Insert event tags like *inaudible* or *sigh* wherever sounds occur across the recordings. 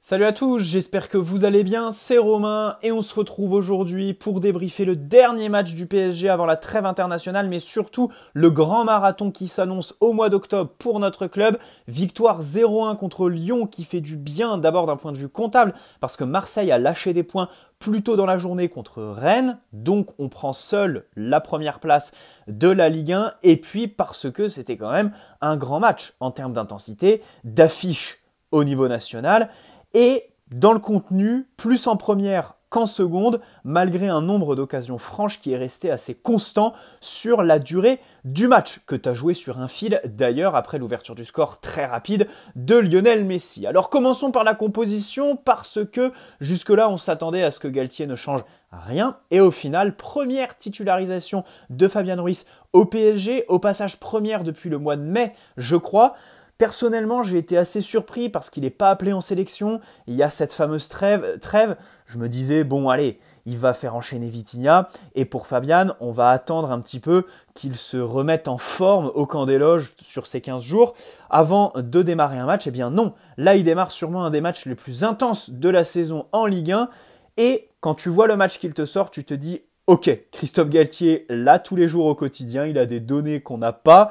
Salut à tous, j'espère que vous allez bien, c'est Romain et on se retrouve aujourd'hui pour débriefer le dernier match du PSG avant la trêve internationale mais surtout le grand marathon qui s'annonce au mois d'octobre pour notre club. Victoire 0-1 contre Lyon qui fait du bien d'abord d'un point de vue comptable parce que Marseille a lâché des points plus tôt dans la journée contre Rennes, donc on prend seul la première place de la Ligue 1 et puis parce que c'était quand même un grand match en termes d'intensité, d'affiche au niveau national et dans le contenu, plus en première qu'en seconde, malgré un nombre d'occasions franches qui est resté assez constant sur la durée du match, que tu as joué sur un fil d'ailleurs après l'ouverture du score très rapide de Lionel Messi. Alors commençons par la composition, parce que jusque-là on s'attendait à ce que Galtier ne change rien, et au final, première titularisation de Fabian Ruiz au PSG, au passage première depuis le mois de mai, je crois. Personnellement, j'ai été assez surpris parce qu'il n'est pas appelé en sélection. Il y a cette fameuse trêve, trêve. Je me disais, bon, allez, il va faire enchaîner Vitinha. Et pour Fabian, on va attendre un petit peu qu'il se remette en forme au camp des loges sur ces 15 jours avant de démarrer un match. Eh bien non, là il démarre sûrement un des matchs les plus intenses de la saison en Ligue 1. Et quand tu vois le match qu'il te sort, tu te dis Ok, Christophe Galtier, là tous les jours au quotidien, il a des données qu'on n'a pas.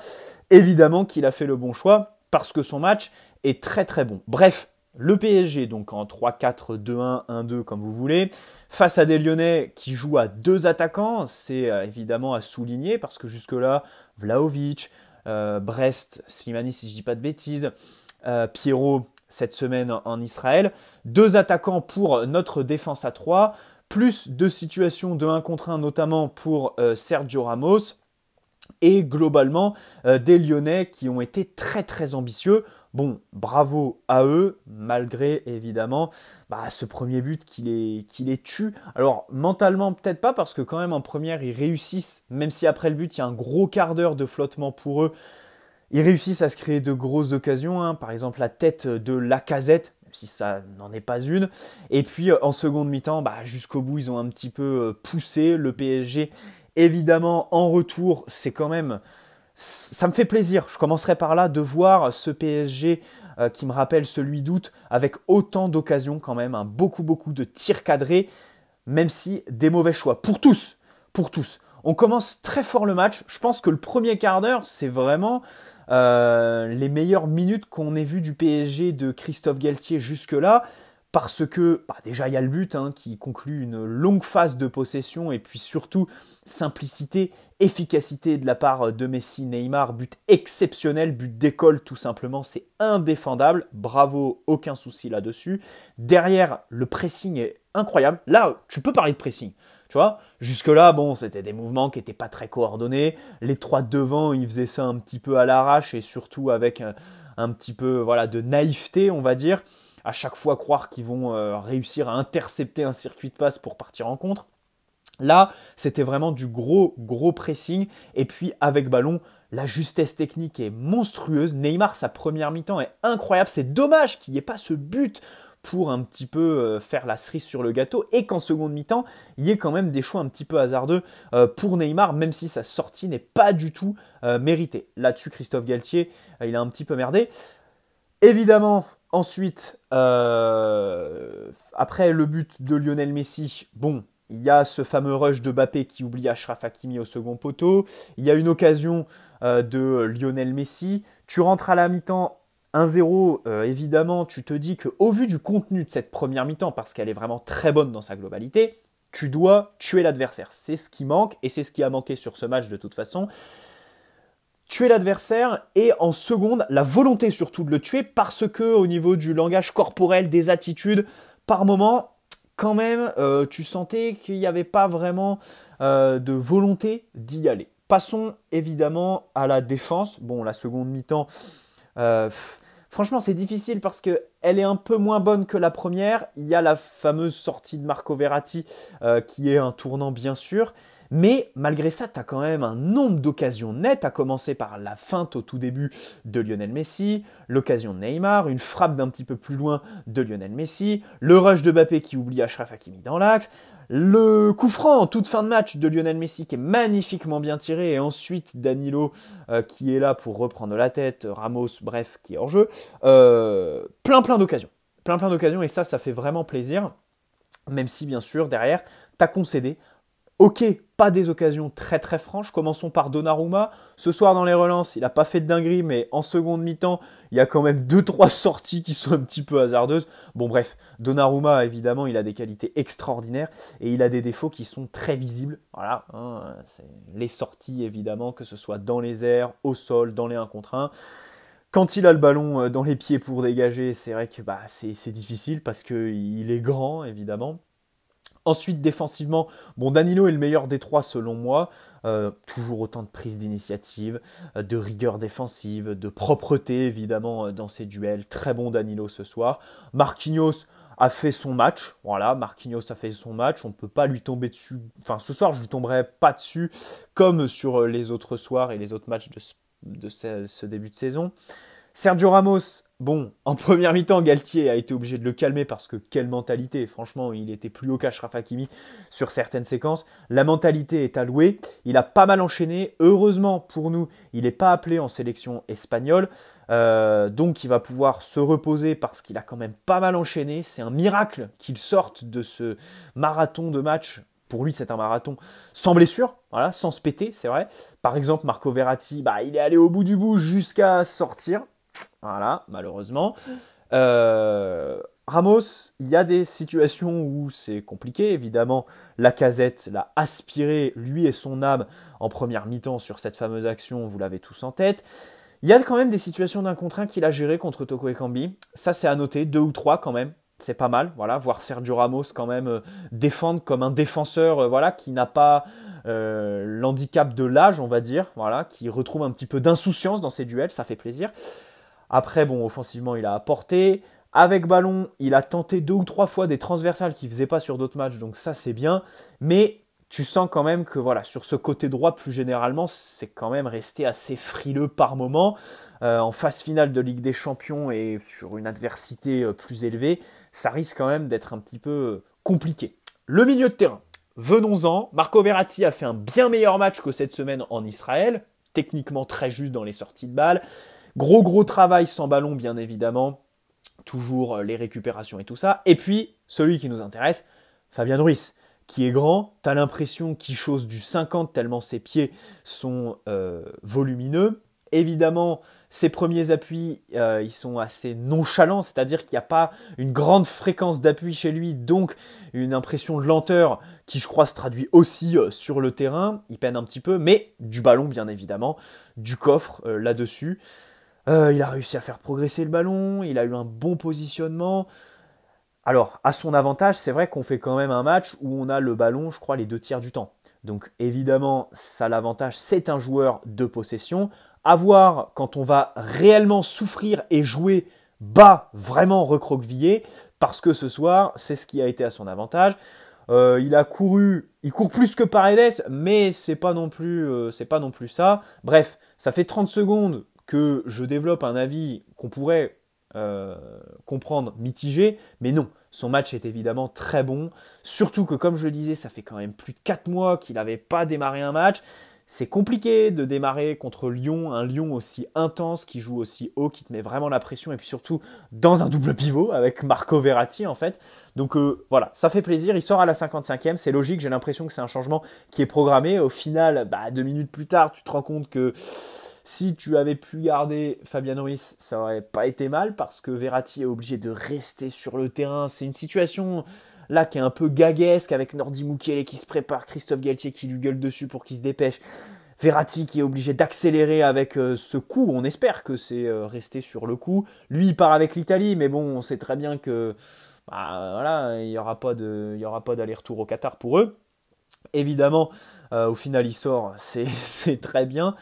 Évidemment qu'il a fait le bon choix parce que son match est très très bon. Bref, le PSG, donc en 3-4-2-1, 1-2 comme vous voulez, face à des Lyonnais qui jouent à deux attaquants, c'est euh, évidemment à souligner parce que jusque-là, Vlaovic, euh, Brest, Slimani si je dis pas de bêtises, euh, Pierrot cette semaine en Israël, deux attaquants pour notre défense à 3, plus deux situations de 1 contre 1 notamment pour Sergio Ramos et globalement euh, des Lyonnais qui ont été très très ambitieux. Bon, bravo à eux, malgré évidemment bah, ce premier but qui les, tue. Alors mentalement peut-être pas, parce que quand même en première ils réussissent, même si après le but il y a un gros quart d'heure de flottement pour eux, ils réussissent à se créer de grosses occasions, hein. par exemple la tête de la casette, même si ça n'en est pas une. Et puis euh, en seconde mi-temps, bah, jusqu'au bout ils ont un petit peu euh, poussé, le PSG Évidemment, en retour, c'est quand même... Ça me fait plaisir, je commencerai par là, de voir ce PSG euh, qui me rappelle celui d'août, avec autant d'occasions quand même, un hein. beaucoup beaucoup de tirs cadrés, même si des mauvais choix. Pour tous, pour tous. On commence très fort le match, je pense que le premier quart d'heure, c'est vraiment euh, les meilleures minutes qu'on ait vues du PSG de Christophe Galtier jusque-là parce que bah, déjà il y a le but hein, qui conclut une longue phase de possession et puis surtout simplicité, efficacité de la part de Messi Neymar, but exceptionnel, but d'école tout simplement, c'est indéfendable, bravo, aucun souci là-dessus. Derrière, le pressing est incroyable. Là, tu peux parler de pressing. Tu vois, jusque-là, bon, c'était des mouvements qui n'étaient pas très coordonnés. Les trois devant, ils faisaient ça un petit peu à l'arrache et surtout avec un, un petit peu voilà, de naïveté, on va dire à chaque fois croire qu'ils vont euh, réussir à intercepter un circuit de passe pour partir en contre. Là, c'était vraiment du gros, gros pressing. Et puis, avec ballon, la justesse technique est monstrueuse. Neymar, sa première mi-temps est incroyable. C'est dommage qu'il n'y ait pas ce but pour un petit peu euh, faire la cerise sur le gâteau et qu'en seconde mi-temps, il y ait quand même des choix un petit peu hasardeux euh, pour Neymar, même si sa sortie n'est pas du tout méritée. Là-dessus, Christophe Galtier, il a un petit peu merdé. Évidemment, Ensuite, euh, après le but de Lionel Messi, bon, il y a ce fameux rush de Bappé qui oublie Ashraf Hakimi au second poteau. Il y a une occasion euh, de Lionel Messi. Tu rentres à la mi-temps 1-0. Euh, évidemment, tu te dis que au vu du contenu de cette première mi-temps, parce qu'elle est vraiment très bonne dans sa globalité, tu dois tuer l'adversaire. C'est ce qui manque et c'est ce qui a manqué sur ce match de toute façon tuer l'adversaire et en seconde la volonté surtout de le tuer parce que au niveau du langage corporel, des attitudes, par moment quand même euh, tu sentais qu'il n'y avait pas vraiment euh, de volonté d'y aller. Passons évidemment à la défense. Bon, la seconde mi-temps, euh, franchement c'est difficile parce que elle est un peu moins bonne que la première. Il y a la fameuse sortie de Marco Verratti qui est un tournant bien sûr. Mais malgré ça, tu as quand même un nombre d'occasions nettes, à commencer par la feinte au tout début de Lionel Messi, l'occasion de Neymar, une frappe d'un petit peu plus loin de Lionel Messi, le rush de Bappé qui oublie Achraf Hakimi dans l'axe, le coup franc en toute fin de match de Lionel Messi qui est magnifiquement bien tiré et ensuite Danilo euh, qui est là pour reprendre la tête, Ramos, bref, qui est hors jeu. Euh, plein plein d'occasions. Plein plein d'occasions et ça, ça fait vraiment plaisir. Même si bien sûr derrière, t'as concédé Ok, pas des occasions très très franches. Commençons par Donnarumma. Ce soir dans les relances, il n'a pas fait de dinguerie, mais en seconde mi-temps, il y a quand même 2-3 sorties qui sont un petit peu hasardeuses. Bon bref, Donnarumma, évidemment, il a des qualités extraordinaires et il a des défauts qui sont très visibles. Voilà, hein, les sorties évidemment, que ce soit dans les airs, au sol, dans les 1 contre 1 quand il a le ballon euh, dans les pieds pour dégager, c'est vrai que bah, c'est difficile parce qu'il est grand, évidemment. Ensuite, défensivement, bon, Danilo est le meilleur des trois selon moi. Euh, toujours autant de prise d'initiative, euh, de rigueur défensive, de propreté évidemment euh, dans ses duels. Très bon Danilo ce soir. Marquinhos a fait son match. Voilà, Marquinhos a fait son match. On ne peut pas lui tomber dessus. Enfin, ce soir, je ne lui tomberai pas dessus comme sur les autres soirs et les autres matchs de ce début de saison. Sergio Ramos, bon, en première mi-temps, Galtier a été obligé de le calmer parce que quelle mentalité Franchement, il était plus haut qu'Ashraf Hakimi sur certaines séquences. La mentalité est allouée. Il a pas mal enchaîné. Heureusement pour nous, il n'est pas appelé en sélection espagnole. Euh, donc, il va pouvoir se reposer parce qu'il a quand même pas mal enchaîné. C'est un miracle qu'il sorte de ce marathon de match pour lui c'est un marathon sans blessure, voilà, sans se péter, c'est vrai. Par exemple, Marco Verratti, bah, il est allé au bout du bout jusqu'à sortir, voilà, malheureusement. Euh, Ramos, il y a des situations où c'est compliqué, évidemment. La casette l'a aspiré, lui et son âme, en première mi-temps sur cette fameuse action, vous l'avez tous en tête. Il y a quand même des situations d'un contraint qu'il a géré contre Toko Ekambi. Ça, c'est à noter, deux ou trois quand même. C'est pas mal, voilà, voir Sergio Ramos quand même euh, défendre comme un défenseur, euh, voilà, qui n'a pas l'handicap de l'âge, on va dire, voilà, qui retrouve un petit peu d'insouciance dans ses duels, ça fait plaisir. Après, bon, offensivement, il a apporté. Avec ballon, il a tenté deux ou trois fois des transversales qu'il ne faisait pas sur d'autres matchs, donc ça c'est bien. Mais tu sens quand même que voilà, sur ce côté droit, plus généralement, c'est quand même resté assez frileux par moment. Euh, en phase finale de Ligue des Champions et sur une adversité euh, plus élevée, ça risque quand même d'être un petit peu euh, compliqué. Le milieu de terrain, venons-en. Marco Verratti a fait un bien meilleur match que cette semaine en Israël, techniquement très juste dans les sorties de balles. Gros gros travail sans ballon bien évidemment, toujours euh, les récupérations et tout ça. Et puis celui qui nous intéresse, Fabien Ruiz, qui est grand, t'as l'impression qu'il chose du 50 tellement ses pieds sont euh, volumineux. Évidemment, ses premiers appuis, euh, ils sont assez nonchalants, c'est-à-dire qu'il n'y a pas une grande fréquence d'appui chez lui, donc une impression de lenteur qui, je crois, se traduit aussi sur le terrain. Il peine un petit peu, mais du ballon, bien évidemment, du coffre là-dessus. Euh, il a réussi à faire progresser le ballon, il a eu un bon positionnement. Alors, à son avantage, c'est vrai qu'on fait quand même un match où on a le ballon, je crois, les deux tiers du temps. Donc, évidemment, ça l'avantage, c'est un joueur de possession. À voir quand on va réellement souffrir et jouer bas, vraiment recroquevillé, parce que ce soir, c'est ce qui a été à son avantage. Euh, il a couru, il court plus que Paredes, mais c'est pas non plus, euh, c'est pas non plus ça. Bref, ça fait 30 secondes que je développe un avis qu'on pourrait euh, comprendre mitigé, mais non, son match est évidemment très bon, surtout que comme je le disais, ça fait quand même plus de 4 mois qu'il n'avait pas démarré un match, c'est compliqué de démarrer contre Lyon, un Lyon aussi intense, qui joue aussi haut, qui te met vraiment la pression, et puis surtout dans un double pivot avec Marco Verratti en fait. Donc euh, voilà, ça fait plaisir, il sort à la 55e, c'est logique, j'ai l'impression que c'est un changement qui est programmé. Au final, bah, deux minutes plus tard, tu te rends compte que si tu avais pu garder Fabian Norris, ça aurait pas été mal parce que Verratti est obligé de rester sur le terrain. C'est une situation là qui est un peu gaguesque avec Nordi Mukiele qui se prépare, Christophe Galtier qui lui gueule dessus pour qu'il se dépêche. Verratti qui est obligé d'accélérer avec euh, ce coup, on espère que c'est euh, resté sur le coup. Lui, il part avec l'Italie, mais bon, on sait très bien que bah, voilà, il n'y aura pas d'aller-retour au Qatar pour eux. Évidemment, euh, au final, il sort, *laughs* c'est très bien.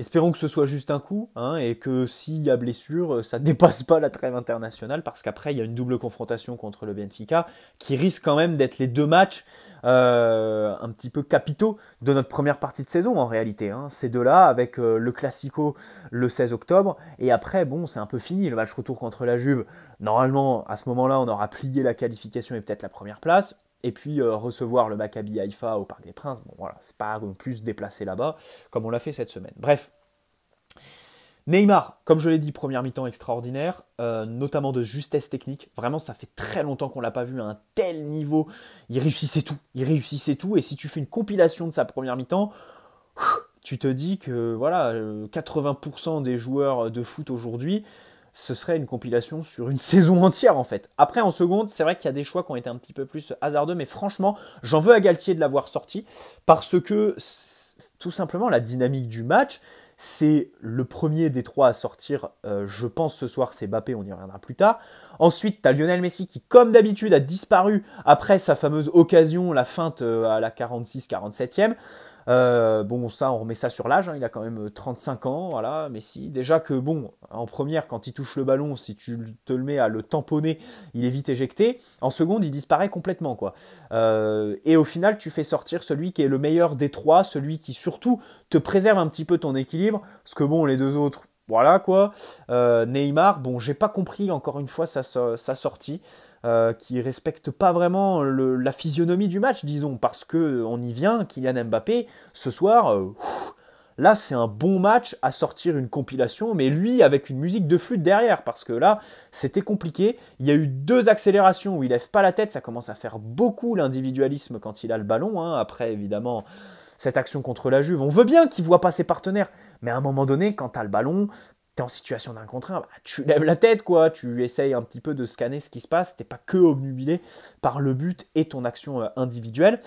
Espérons que ce soit juste un coup, hein, et que s'il y a blessure, ça ne *laughs* dépasse pas la trêve internationale, parce qu'après, il y a une double confrontation contre le Benfica, qui risque quand même d'être les deux matchs euh, un petit peu capitaux de notre première partie de saison, en réalité. Hein. Ces deux-là, avec euh, le Classico le 16 octobre, et après, bon, c'est un peu fini, le match retour contre la Juve. Normalement, à ce moment-là, on aura plié la qualification et peut-être la première place. Et puis euh, recevoir le Maccabi Haïfa au Parc des Princes, bon voilà, c'est pas plus déplacé là-bas, comme on l'a fait cette semaine. Bref. Neymar, comme je l'ai dit, première mi-temps extraordinaire, euh, notamment de justesse technique. Vraiment, ça fait très longtemps qu'on l'a pas vu à un tel niveau. Il réussissait tout, il réussissait tout. Et si tu fais une compilation de sa première mi-temps, tu te dis que voilà, 80% euh, des joueurs de foot aujourd'hui, ce serait une compilation sur une *laughs* saison entière en fait. Après en seconde, c'est vrai qu'il y a des choix qui ont été un petit peu plus hasardeux, mais franchement, j'en veux à Galtier de l'avoir sorti parce que tout simplement la dynamique du match, c'est le premier des trois à sortir, euh, je pense ce soir, c'est Bappé, on y reviendra plus tard. Ensuite, t'as Lionel Messi qui, comme d'habitude, a disparu après sa fameuse occasion, la feinte euh, à la 46-47e. Euh, bon, ça, on remet ça sur l'âge. Hein. il a quand même 35 euh, ans, voilà. Mais si, déjà que, bon, en première, quand il touche le ballon, si tu te le mets à le tamponner, il est vite éjecté. En seconde, il disparaît complètement, quoi. Euh, et au final, tu fais sortir celui qui est le meilleur des trois, celui qui surtout te préserve un petit peu ton équilibre. Parce que, bon, les deux autres, voilà, quoi. Neymar, bon, j'ai pas compris, encore une fois, sa sortie. Euh, qui respecte pas vraiment la physionomie du match, disons, parce que euh, on y vient, Kylian Mbappé, ce soir, euh, là c'est un bon match à sortir une compilation, mais lui avec une musique de flûte derrière, parce que là c'était compliqué. Il y a eu deux accélérations où il lève pas la tête, ça commence à faire beaucoup l'individualisme quand il a le ballon, hein. après évidemment cette action contre la Juve. On veut bien qu'il voit pas ses partenaires, mais à un moment donné, quand t'as le ballon, en situation d'un contre un, bah, tu lèves la tête, quoi. Tu essayes un petit peu de scanner ce qui se passe. T'es pas que obnubilé par le but et ton action euh, individuelle.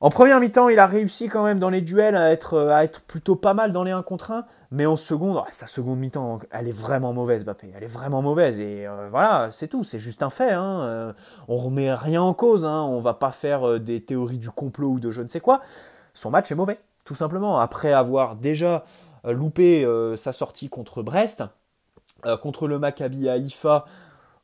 En première mi-temps, il a réussi quand même dans les duels à être, euh, à être plutôt pas mal dans les un contre 1. Mais en seconde, ah, sa seconde mi-temps, elle est vraiment mauvaise, Bappé. Elle est vraiment mauvaise. Et euh, voilà, c'est tout. C'est juste un fait. Hein, on remet rien en cause. Hein, on va pas faire des théories du complot ou de je ne sais quoi. Son match est mauvais, tout simplement. Après avoir déjà euh, loupé euh, sa sortie contre Brest. Euh, contre le Maccabi à Haïfa,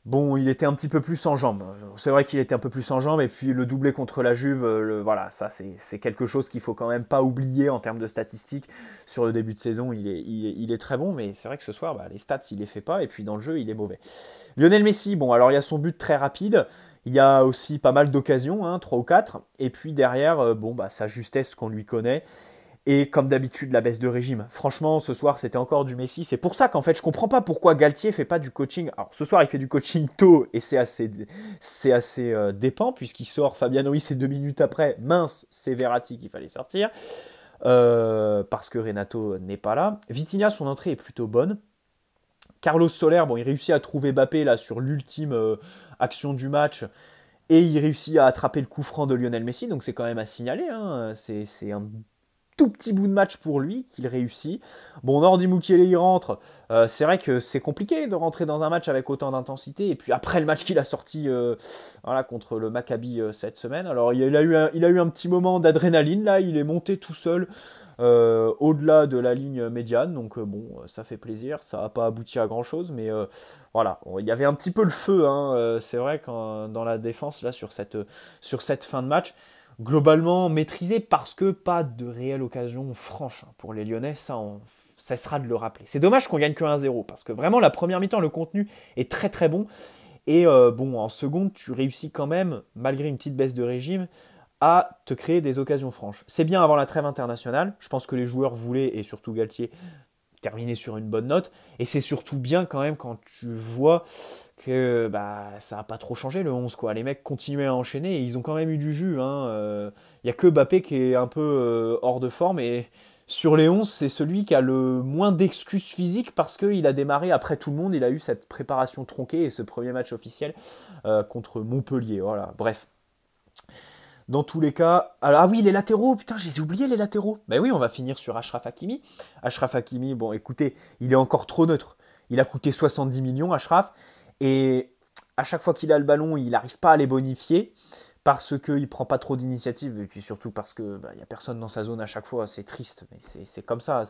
bon, il était un petit peu plus en jambes. C'est vrai qu'il était un peu plus en jambes, et puis le doublé contre la Juve, voilà, ça c'est quelque chose qu'il faut quand même pas oublier en termes de statistiques. Sur le début de saison, il est, il est, très bon, mais c'est vrai que ce soir, bah, les stats, il les fait pas, et puis dans le jeu, il est mauvais. Lionel Messi, bon, alors il y a son but très rapide. Il y a aussi pas mal d'occasions, hein, 3 ou 4. Et puis derrière, bon, bah, sa justesse qu'on lui connaît. Et comme d'habitude, la baisse de régime. Franchement, ce soir, c'était encore du Messi. C'est pour ça qu'en fait, je comprends pas pourquoi Galtier fait pas du coaching. Alors, ce soir, il fait du coaching tôt et c'est assez, c'est assez euh, puisqu'il sort Fabiano c'est deux minutes après. Mince, c'est Verratti qu'il fallait sortir euh, parce que Renato n'est pas là. Vitinha, son entrée est plutôt bonne. Carlos Soler, bon, il réussit à trouver Mbappé là sur l'ultime euh, action du match et il réussit à attraper le coup franc de Lionel Messi. Donc c'est quand même à signaler. Hein. C'est un tout petit bout de match pour lui qu'il réussit. Bon, Nordi Mukiele il rentre. Euh, c'est vrai que c'est compliqué de rentrer dans un match avec autant d'intensité. Et puis après le match qu'il a sorti euh, voilà, contre le Maccabi euh, cette semaine. Alors il a, eu un, il a eu un petit moment d'adrénaline là. Il est monté tout seul au-delà de la ligne médiane. Donc bon, ça fait plaisir. Ça n'a pas abouti à grand chose. Mais voilà, il y avait un petit peu le feu. Hein, c'est vrai dans la défense là sur sur cette fin de match globalement maîtrisé parce que pas de réelle occasion franche pour les Lyonnais, ça on cessera de le rappeler. C'est dommage qu'on gagne que 1-0 parce que vraiment la première mi-temps le contenu est très très bon et euh, bon en seconde tu réussis quand même malgré une petite baisse de régime à te créer des occasions franches. C'est bien avant la trêve internationale, je pense que les joueurs voulaient et surtout Galtier terminé sur une bonne note. Et c'est surtout bien quand même quand tu vois que bah, ça n'a pas trop changé le 11. Quoi. Les mecs continuaient à enchaîner et ils ont quand même eu du jus. Il hein. euh, a que Bappé qui est un peu euh, hors de forme. Et sur les 11, c'est celui qui a le moins d'excuses physiques parce qu'il a démarré après tout le monde. Il a eu cette préparation tronquée et ce premier match officiel euh, contre Montpellier. Voilà, bref. Dans tous les cas, ah oui, les latéraux, putain, j'ai oublié les latéraux. Ben oui, on va finir sur Ashraf Hakimi. Ashraf Hakimi, bon, écoutez, il est encore trop neutre. Il a coûté 70 millions, Ashraf. Et à chaque fois qu'il a le ballon, il n'arrive pas à les bonifier parce qu'il ne prend pas trop d'initiatives et puis surtout parce qu'il ben, n'y a personne dans sa zone à chaque fois. C'est triste, mais c'est comme ça.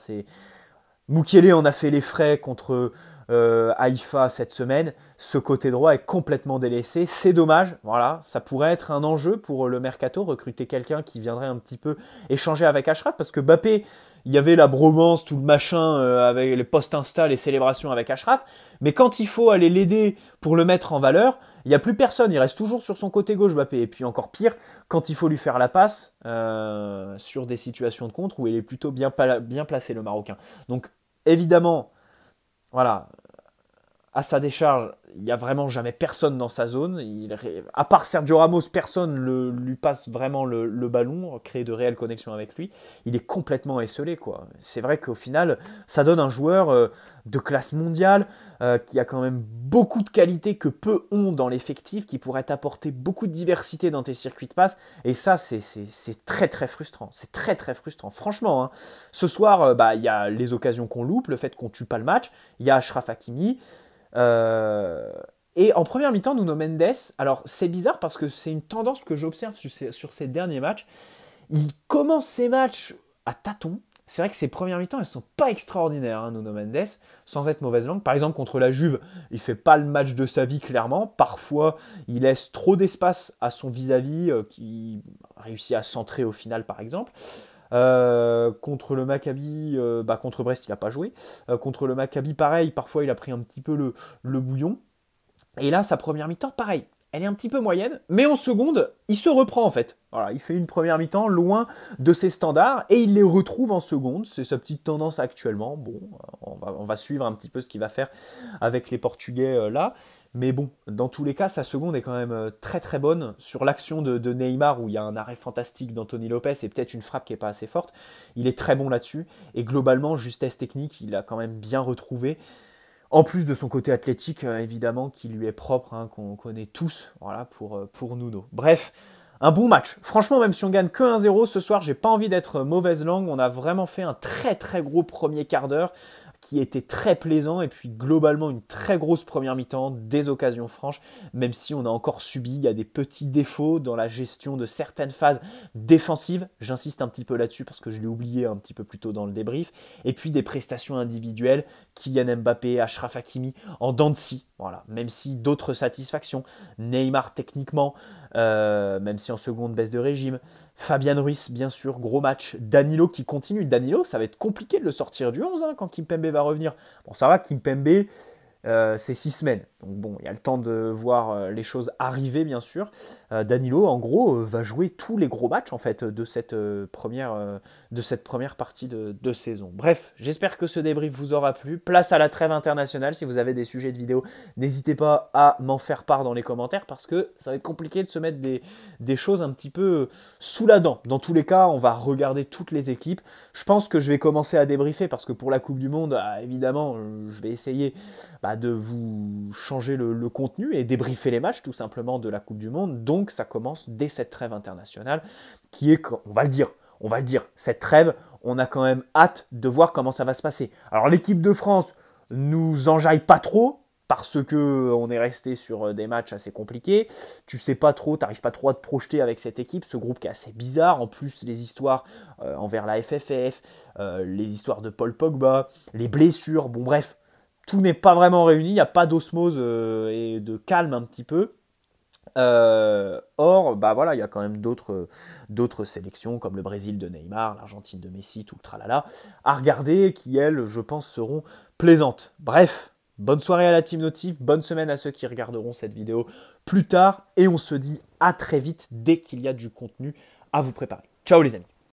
Mukele en a fait les frais contre, euh, Haïfa cette semaine, ce côté droit est complètement délaissé. C'est dommage, voilà, ça pourrait être un enjeu pour euh, le mercato, recruter quelqu'un qui viendrait un petit peu échanger avec Ashraf, parce que Bappé, il y avait la bromance, tout le machin, euh, avec les posts Insta, les célébrations avec Ashraf, mais quand il faut aller l'aider pour le mettre en valeur, il n'y a plus personne, il reste toujours sur son côté gauche Bappé. Et puis encore pire, quand il faut lui faire la passe euh, sur des situations de contre où il est plutôt bien placé le Marocain. Donc évidemment, voilà, à sa décharge, il n'y a vraiment jamais personne dans sa zone. Il, à part Sergio Ramos, personne ne lui passe vraiment le, ballon, crée de réelles connexions avec lui. Il est complètement esselé. C'est vrai qu'au final, ça donne un joueur euh, de classe mondiale euh, qui a quand même beaucoup de qualités que peu ont dans l'effectif, qui pourrait apporter beaucoup de diversité dans tes circuits de passe. Et ça, c'est très très frustrant. C'est très très frustrant. Franchement, hein. ce soir, euh, bah, il y a les occasions qu'on loupe, le fait qu'on tue pas le match, il y a Ashraf Hakimi. Euh, et en première mi-temps, Nuno Mendes, alors c'est bizarre parce que c'est une tendance que j'observe sur, sur ces, derniers matchs. Il commence ses matchs à tâtons. C'est vrai que ses premières mi-temps, elles sont pas extraordinaires, hein, Nuno Mendes, sans être mauvaise langue. Par exemple, contre la Juve, il fait pas le match de sa vie clairement. Parfois, il laisse trop d'espace à son vis-à-vis euh, qui réussit à centrer au final, par exemple. Euh, contre le Maccabi, euh, bah, contre Brest, il n'a pas joué. Euh, contre le Maccabi, pareil, parfois il a pris un petit peu le, bouillon. Et là, sa première mi-temps, pareil. Elle est un petit peu moyenne, mais en seconde, il se reprend en fait. il fait une première mi-temps loin de ses standards et il les retrouve en seconde. C'est sa petite tendance actuellement. Bon, on va, on va, suivre un petit peu ce qu'il va faire avec les Portugais là. Mais bon, dans tous les cas, sa seconde est quand même euh, très très bonne. Sur l'action de, Neymar, où il y a un arrêt fantastique d'Anthony Lopez et peut-être une frappe qui n'est pas assez forte, il est très bon là-dessus. Et globalement, justesse technique, il a quand même bien retrouvé. En plus de son côté athlétique, euh, évidemment, qui lui est propre, hein, qu'on connaît tous voilà, pour, euh, pour Nuno. Bref, un bon match. Franchement, même si on gagne que 1-0 ce soir, j'ai pas envie d'être mauvaise langue. On a vraiment fait un très très gros premier quart d'heure qui était très plaisant et puis globalement une très grosse première mi-temps, des occasions franches, même si on a encore subi, il y a des petits défauts dans la gestion de certaines phases défensives, j'insiste un petit peu là-dessus parce que je l'ai oublié un petit peu plus tôt dans le débrief, et puis des prestations individuelles, Kylian Mbappé, Achraf Hakimi, en dents de scie, voilà, même si d'autres satisfactions, Neymar techniquement, euh, même si en seconde baisse de régime. Fabian Ruiz, bien sûr, gros match. Danilo qui continue. Danilo, ça va être compliqué de le sortir du 11 quand hein, quand Kimpembe va revenir. Bon, ça va, Kimpembe, euh, c'est six semaines. Donc bon, il y a le temps de voir euh, les choses arriver, bien sûr. Euh, Danilo, en gros, va jouer tous les gros matchs en fait de cette première, de cette première partie de, saison. Bref, j'espère que ce débrief vous aura plu. Place à la trêve internationale. Si vous avez des sujets de vidéo, n'hésitez pas à m'en faire part dans les commentaires parce que ça va être compliqué de se mettre des, des choses un petit peu sous la dent. Dans tous les cas, on va regarder toutes les équipes. Je pense que je vais commencer à débriefer parce que pour la Coupe du Monde, ah, évidemment, je vais essayer. Bah, de vous changer le, contenu et débriefer les matchs tout simplement de la Coupe du Monde. Donc ça commence dès cette trêve internationale qui est, on va le dire, on va le dire, cette trêve, on a quand même hâte de voir comment ça va se passer. Alors l'équipe de France nous enjaille pas trop parce que on est resté sur euh, des matchs assez compliqués. Tu sais pas trop, t'arrives pas trop à te projeter avec cette équipe, ce groupe qui est assez bizarre. En plus, les histoires euh, envers la FFF, euh, les histoires de Paul Pogba, les blessures. Bon bref, tout n'est pas vraiment réuni, il n'y a pas d'osmose euh, et de calme un petit peu. Euh, or, bah voilà, il y a quand même d'autres, euh, d'autres sélections comme le Brésil de Neymar, l'Argentine de Messi, tout le tralala, à regarder qui, elles, je pense, seront plaisantes. Bref, bonne soirée à la team Notif, bonne semaine à ceux qui regarderont cette vidéo plus tard, et on se dit à très vite dès qu'il y a du contenu à vous préparer. Ciao les amis